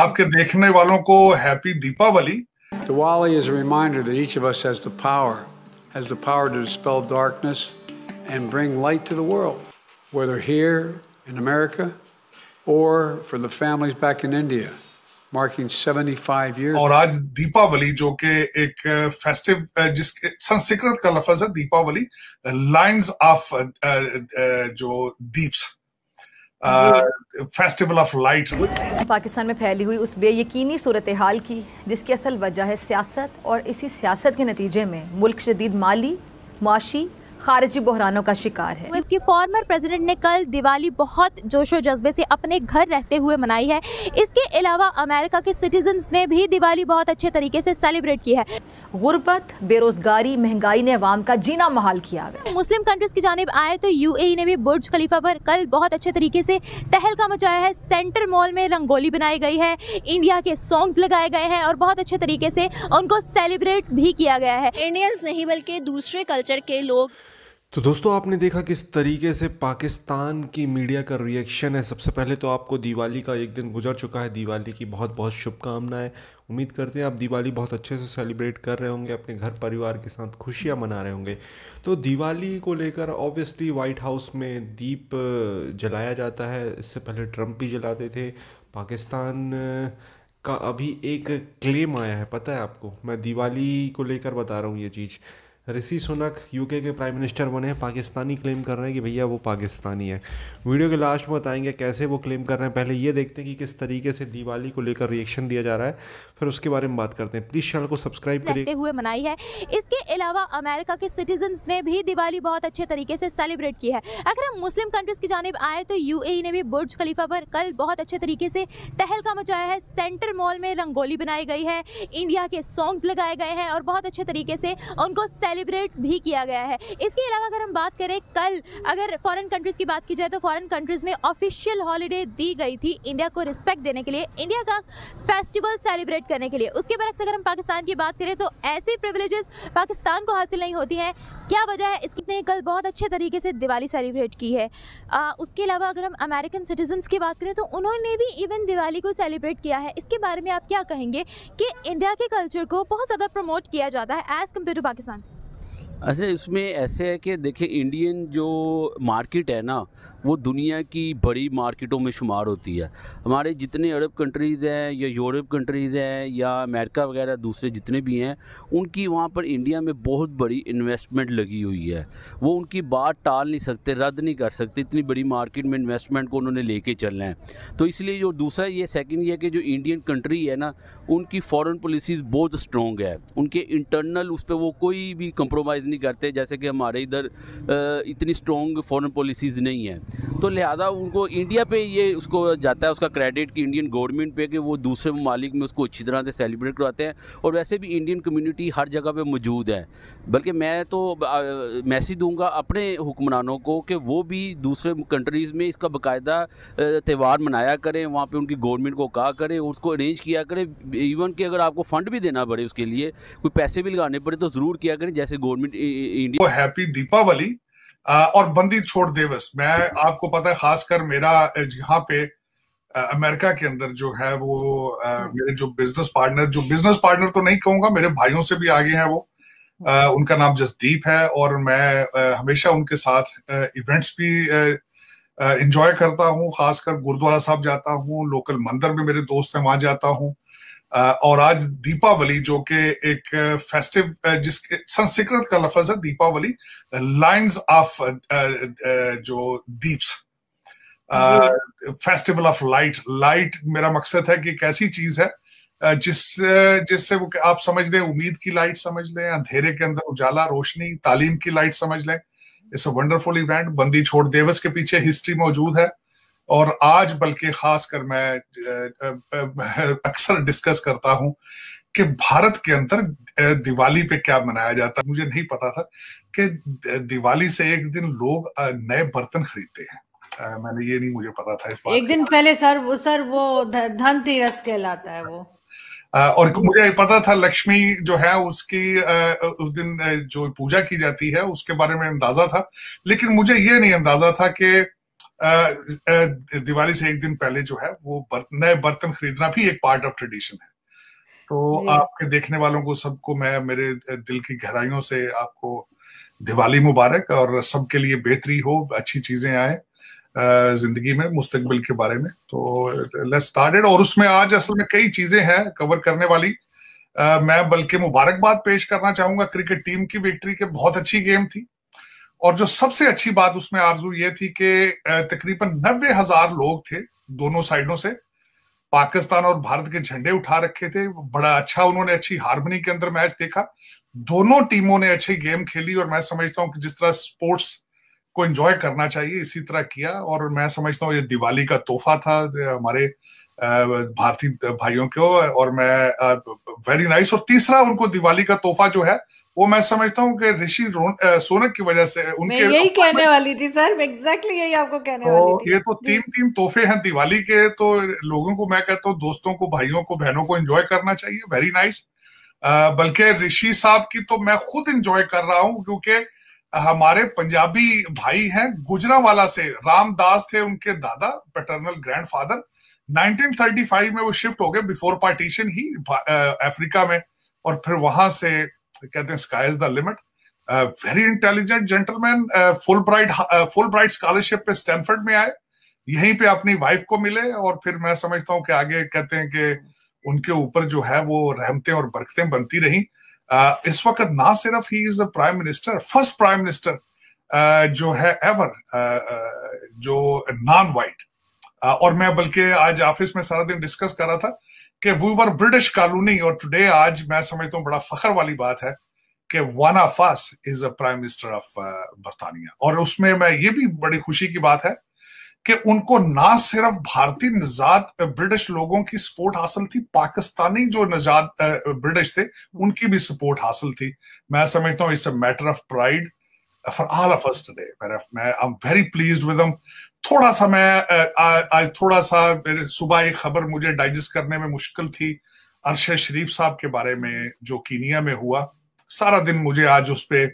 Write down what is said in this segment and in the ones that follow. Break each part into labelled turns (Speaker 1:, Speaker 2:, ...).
Speaker 1: आपके देखने वालों को happy Deepavali Diwali is a reminder that each of us has the power, has the power to dispel darkness and bring light to the world, whether here in America or for the families back in India, marking 75 years. और आज दीपावली जो कि एक festive जिसके संस्कृत का लफ्ज है Deepawali lines of जो दीप्स फेस्टिवल ऑफ लाइट
Speaker 2: पाकिस्तान में फैली हुई उस बेयकीनी सूरत हाल की जिसकी असल वजह है सियासत और इसी सियासत के नतीजे में मुल्क शदीद माली माशी खारिजी बहरानों का शिकार है इसकी फॉर्मर प्रेसिडेंट ने कल दिवाली बहुत जोशो जज्बे से अपने घर रहते हुए मनाई है इसके अलावा अमेरिका के सिटीजन ने भी दिवाली बहुत अच्छे तरीके से सेलिब्रेट की है गुर्बत बेरोजगारी महंगाई ने अवाम का जीना महाल किया है मुस्लिम कंट्रीज की जानब आए तो यू e ने भी बुर्ज खलीफा पर कल बहुत अच्छे तरीके से तहलका मचाया है सेंटर मॉल में रंगोली बनाई गई है इंडिया के सॉन्ग्स लगाए गए हैं और बहुत अच्छे तरीके से उनको सेलिब्रेट भी किया गया है इंडियंस नहीं बल्कि दूसरे कल्चर के लोग
Speaker 3: तो दोस्तों आपने देखा किस तरीके से पाकिस्तान की मीडिया का रिएक्शन है सबसे पहले तो आपको दिवाली का एक दिन गुजर चुका है दिवाली की बहुत बहुत शुभकामनाएं उम्मीद करते हैं आप दिवाली बहुत अच्छे से सेलिब्रेट कर रहे होंगे अपने घर परिवार के साथ खुशियां मना रहे होंगे तो दिवाली को लेकर ऑब्वियसली वाइट हाउस में दीप जलाया जाता है इससे पहले ट्रम्प भी जलाते थे पाकिस्तान का अभी एक क्लेम आया है पता है आपको मैं दिवाली को लेकर बता रहा हूँ ये चीज़ ऋषि सुनक यूके के प्राइम मिनिस्टर बने हैं पाकिस्तानी क्लेम कर रहे हैं कि भैया वो पाकिस्तानी है वीडियो के लास्ट में बताएंगे कैसे वो क्लेम कर रहे हैं पहले ये देखते हैं कि किस तरीके से दिवाली को लेकर रिएक्शन दिया जा रहा है फिर उसके बारे में बात करते हैं प्लीज़ चैनल को सब्सक्राइब करते
Speaker 2: हुए मनाई है इसके अलावा अमेरिका के सिटीजन ने भी दिवाली बहुत अच्छे तरीके से सेलिब्रेट की है अगर हम मुस्लिम कंट्रीज़ की जानब आए तो यू e ने भी बुर्ज खलीफा पर कल बहुत अच्छे तरीके से तहलका मचाया है सेंटर मॉल में रंगोली बनाई गई है इंडिया के सॉन्ग्स लगाए गए हैं और बहुत अच्छे तरीके से उनको सेलिब्रेट भी किया गया है इसके अलावा अगर हम बात करें कल अगर फॉरेन कंट्रीज़ की बात की जाए तो फॉरेन कंट्रीज़ में ऑफिशियल हॉलीडे दी गई थी इंडिया को रिस्पेक्ट देने के लिए इंडिया का फेस्टिवल सेलिब्रेट करने के लिए उसके बरक्स अगर हम पाकिस्तान की बात करें तो ऐसे प्रिवलेजेस पाकिस्तान को हासिल नहीं होती हैं क्या वजह है इसकी ने कल बहुत अच्छे तरीके से दिवाली सेलिब्रेट की है आ, उसके अलावा अगर हम अमेरिकन सिटीजन्स की बात करें तो उन्होंने भी इवन दिवाली को सेलिब्रेट किया है इसके बारे में आप क्या कहेंगे कि इंडिया के कल्चर को बहुत ज़्यादा प्रमोट किया जाता है एज़ कम्पेयर टू पाकिस्तान
Speaker 4: अच्छा इसमें ऐसे है कि देखिए इंडियन जो मार्केट है ना वो दुनिया की बड़ी मार्केटों में शुमार होती है हमारे जितने अरब कंट्रीज़ हैं या यूरोप कंट्रीज़ हैं या अमेरिका वगैरह दूसरे जितने भी हैं उनकी वहाँ पर इंडिया में बहुत बड़ी इन्वेस्टमेंट लगी हुई है वो उनकी बात टाल नहीं सकते रद्द नहीं कर सकते इतनी बड़ी मार्केट में इन्वेस्टमेंट को उन्होंने ले चलना है तो इसलिए जो दूसरा ये सेकेंड ये कि जो इंडियन कंट्री है ना उनकी फ़ॉरन पॉलिसीज़ बहुत स्ट्रॉन्ग है उनके इंटरनल उस पर वो कोई भी कंप्रोमाइज़ नहीं करते जैसे कि हमारे इधर इतनी स्ट्रॉन्ग फ़ॉरन पॉलिसीज़ नहीं है तो लिहाजा उनको इंडिया पे ये उसको जाता है उसका क्रेडिट कि इंडियन गवर्नमेंट पे कि वो दूसरे ममालिक में उसको अच्छी तरह से सेलिब्रेट करवाते हैं और वैसे भी इंडियन कम्युनिटी हर जगह पे मौजूद है बल्कि मैं तो मैसेज दूंगा अपने हुक्मरानों को कि वो भी दूसरे कंट्रीज़ में इसका बाकायदा त्यौहार मनाया करें वहाँ पर उनकी गवर्नमेंट को कहा करें उसको अरेंज किया करें इवन कि अगर आपको फ़ंड भी देना पड़े उसके लिए कोई पैसे भी लगाने पड़े तो ज़रूर किया करें जैसे गवर्नमेंट इंडिया हैप्पी दीपावली और बंदी छोड़ देवस
Speaker 1: मैं आपको पता है खासकर मेरा यहाँ पे अमेरिका के अंदर जो है वो हाँ। मेरे जो बिजनेस पार्टनर जो बिजनेस पार्टनर तो नहीं कहूंगा मेरे भाइयों से भी आगे हैं वो हाँ। उनका नाम जसदीप है और मैं हमेशा उनके साथ इवेंट्स भी इंजॉय करता हूँ खासकर गुरुद्वारा साहब जाता हूँ लोकल मंदिर में मेरे दोस्त हैं वहां जाता हूँ और आज दीपावली जो कि एक फेस्टिव जिस संस्कृत का लफज है दीपावली लाइंस ऑफ जो दीप्स फेस्टिवल ऑफ लाइट लाइट मेरा मकसद है कि कैसी चीज है जिस जिससे वो आप समझ लें उम्मीद की लाइट समझ लें अंधेरे के अंदर उजाला रोशनी तालीम की लाइट समझ लें इट्स अ वंडरफुल इवेंट बंदी छोड़ देवस के पीछे हिस्ट्री मौजूद है और आज बल्कि खासकर मैं अक्सर डिस्कस करता हूं कि भारत के अंदर दिवाली पे क्या मनाया जाता है मुझे नहीं पता था कि दिवाली से एक दिन लोग नए बर्तन खरीदते हैं मैंने ये नहीं मुझे पता था इस बात एक दिन पहले सर वो सर वो धनतेरस कहलाता है वो और मुझे पता था लक्ष्मी जो है उसकी उस दिन जो पूजा की जाती है उसके बारे में अंदाजा था लेकिन मुझे ये नहीं अंदाजा था कि दिवाली से एक दिन पहले जो है वो बर, नए बर्तन खरीदना भी एक पार्ट ऑफ ट्रेडिशन है तो आपके देखने वालों को सबको मैं मेरे दिल की गहराइयों से आपको दिवाली मुबारक और सबके लिए बेहतरी हो अच्छी चीजें आए जिंदगी में मुस्तकबिल के बारे में तो लेट्स स्टार्टेड और उसमें आज असल में कई चीजें हैं कवर करने वाली मैं बल्कि मुबारकबाद पेश करना चाहूंगा क्रिकेट टीम की विक्ट्री के बहुत अच्छी गेम थी और जो सबसे अच्छी बात उसमें आरजू ये थी कि तकरीबन नब्बे हजार लोग थे दोनों साइडों से पाकिस्तान और भारत के झंडे उठा रखे थे बड़ा अच्छा उन्होंने अच्छी हारमोनी के अंदर मैच देखा दोनों टीमों ने अच्छी गेम खेली और मैं समझता हूँ कि जिस तरह स्पोर्ट्स को एंजॉय करना चाहिए इसी तरह किया और मैं समझता हूँ ये दिवाली का तोहफा था हमारे भारतीय भाइयों को और मैं वेरी नाइस और तीसरा उनको दिवाली का तोहफा जो है वो मैं समझता हूँ कि ऋषि सोनक की वजह से उनके मैं यही कहने वाली थी सर मैं एग्जैक्टली यही आपको कहने तो वाली थी ये तो तीन तीन तोहफे हैं दिवाली के तो लोगों को मैं कहता हूँ दोस्तों को भाइयों को बहनों को एंजॉय करना चाहिए वेरी नाइस बल्कि ऋषि साहब की तो मैं खुद एंजॉय कर रहा हूँ क्योंकि हमारे पंजाबी भाई हैं वाला से रामदास थे उनके दादा पेटर्नल ग्रैंड 1935 में वो शिफ्ट हो गए बिफोर पार्टीशन ही अफ्रीका में और फिर वहां से कहते हैं sky is the limit very intelligent gentleman Fulbright Fulbright scholarship पे स्टैनफर्ड में आए यहीं पे अपनी वाइफ को मिले और फिर मैं समझता हूँ कि आगे कहते हैं कि उनके ऊपर जो है वो रहमते और बरकते बनती रही uh, इस वक्त ना सिर्फ ही is a prime minister first prime minister जो है एवर uh, uh, जो नॉन वाइट uh, और मैं बल्कि आज ऑफिस में सारा दिन डिस्कस कर रहा था uh, कि वी वर ब्रिटिश कॉलोनी और टुडे आज मैं समझता हूँ बड़ा फखर वाली बात है कि one of us is a prime minister of बर्तानिया और उसमें मैं ये भी बड़ी खुशी की बात है कि उनको ना सिर्फ भारतीय निजात ब्रिटिश uh, लोगों की सपोर्ट हासिल थी पाकिस्तानी जो निजात ब्रिटिश uh, थे उनकी भी सपोर्ट हासिल थी मैं समझता हूँ it's a matter of pride for all of us today मैं I am very pleased with them थोड़ा सा मैं आज थोड़ा सा सुबह एक खबर मुझे डाइजेस्ट करने में मुश्किल थी अरशद शरीफ साहब के बारे में जो कीनिया में हुआ सारा दिन मुझे आज उस पर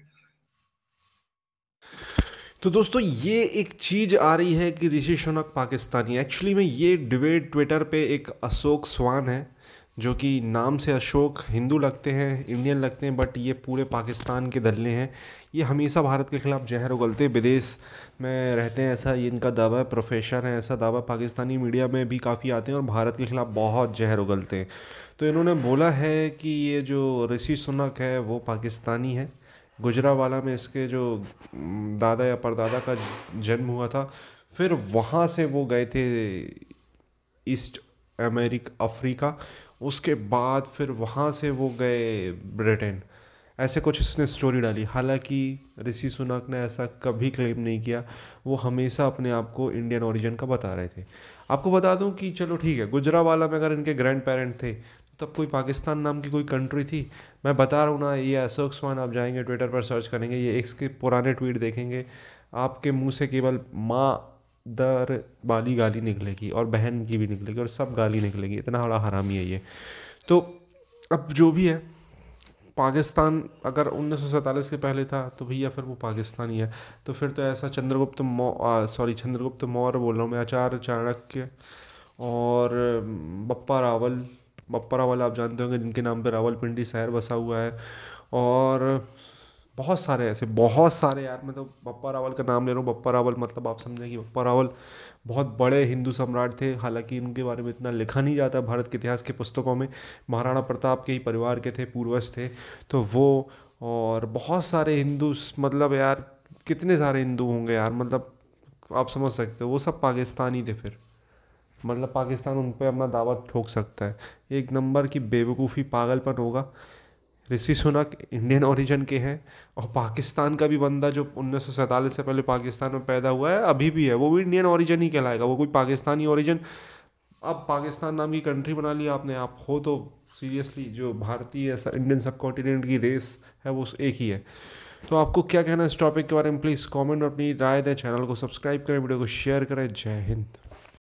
Speaker 1: तो दोस्तों ये एक चीज़
Speaker 3: आ रही है कि ऋषि शुनक पाकिस्तानी एक्चुअली में ये डिबेट ट्विटर पे एक अशोक स्वान है जो कि नाम से अशोक हिंदू लगते हैं इंडियन लगते हैं बट ये पूरे पाकिस्तान के दल्ले हैं ये हमेशा भारत के ख़िलाफ़ जहर उगलते विदेश में रहते हैं ऐसा ये इनका दावा है प्रोफेशन है ऐसा दावा पाकिस्तानी मीडिया में भी काफ़ी आते हैं और भारत के ख़िलाफ़ बहुत जहर उगलते हैं तो इन्होंने बोला है कि ये जो ऋषि सुनक है वो पाकिस्तानी है गुजरावाला में इसके जो दादा या परदादा का जन्म हुआ था फिर वहाँ से वो गए थे ईस्ट अमेरिक अफ्रीका उसके बाद फिर वहाँ से वो गए ब्रिटेन ऐसे कुछ इसने स्टोरी डाली हालांकि ऋषि सुनाक ने ऐसा कभी क्लेम नहीं किया वो हमेशा अपने आप को इंडियन ओरिजिन का बता रहे थे आपको बता दूं कि चलो ठीक है गुजरा वाला में अगर इनके ग्रैंड पेरेंट थे तब कोई पाकिस्तान नाम की कोई कंट्री थी मैं बता रहा हूँ ना ये अशोक स्वान आप जाएंगे ट्विटर पर सर्च करेंगे ये इसके पुराने ट्वीट देखेंगे आपके मुंह से केवल माँ दर बाली गाली निकलेगी और बहन की भी निकलेगी और सब गाली निकलेगी इतना बड़ा हरामी है ये तो अब जो भी है पाकिस्तान अगर उन्नीस के पहले था तो भैया फिर वो पाकिस्तान ही है तो फिर तो ऐसा चंद्रगुप्त मौ सॉरी चंद्रगुप्त मौर्य बोल रहा हूँ मैं आचार्य चाणक्य और बप्पा रावल बप्पा रावल आप जानते होंगे जिनके नाम पर रावल पिंडी शहर बसा हुआ है और बहुत सारे ऐसे बहुत सारे यार मतलब तो बप्पा रावल का नाम ले रहा हूँ बप्पा रावल मतलब आप समझें कि बप्पा रावल बहुत बड़े हिंदू सम्राट थे हालांकि इनके बारे में इतना लिखा नहीं जाता भारत के इतिहास के पुस्तकों में महाराणा प्रताप के ही परिवार के थे पूर्वज थे तो वो और बहुत सारे हिंदू मतलब यार कितने सारे हिंदू होंगे यार मतलब आप समझ सकते हो वो सब पाकिस्तानी थे फिर मतलब पाकिस्तान उन पर अपना दावा ठोक सकता है एक नंबर की बेवकूफ़ी पागलपन होगा ऋषि सुनक इंडियन ओरिजिन के हैं और पाकिस्तान का भी बंदा जो उन्नीस से पहले पाकिस्तान में पैदा हुआ है अभी भी है वो भी इंडियन ओरिजिन ही कहलाएगा वो कोई पाकिस्तानी ओरिजिन अब पाकिस्तान नाम की कंट्री बना लिया आपने आप हो तो सीरियसली जो भारतीय इंडियन सब कॉन्टिनेंट की रेस है वो एक ही है तो आपको क्या कहना है इस टॉपिक के बारे में प्लीज़ कमेंट और अपनी राय दें चैनल को सब्सक्राइब करें वीडियो को शेयर करें जय
Speaker 2: हिंद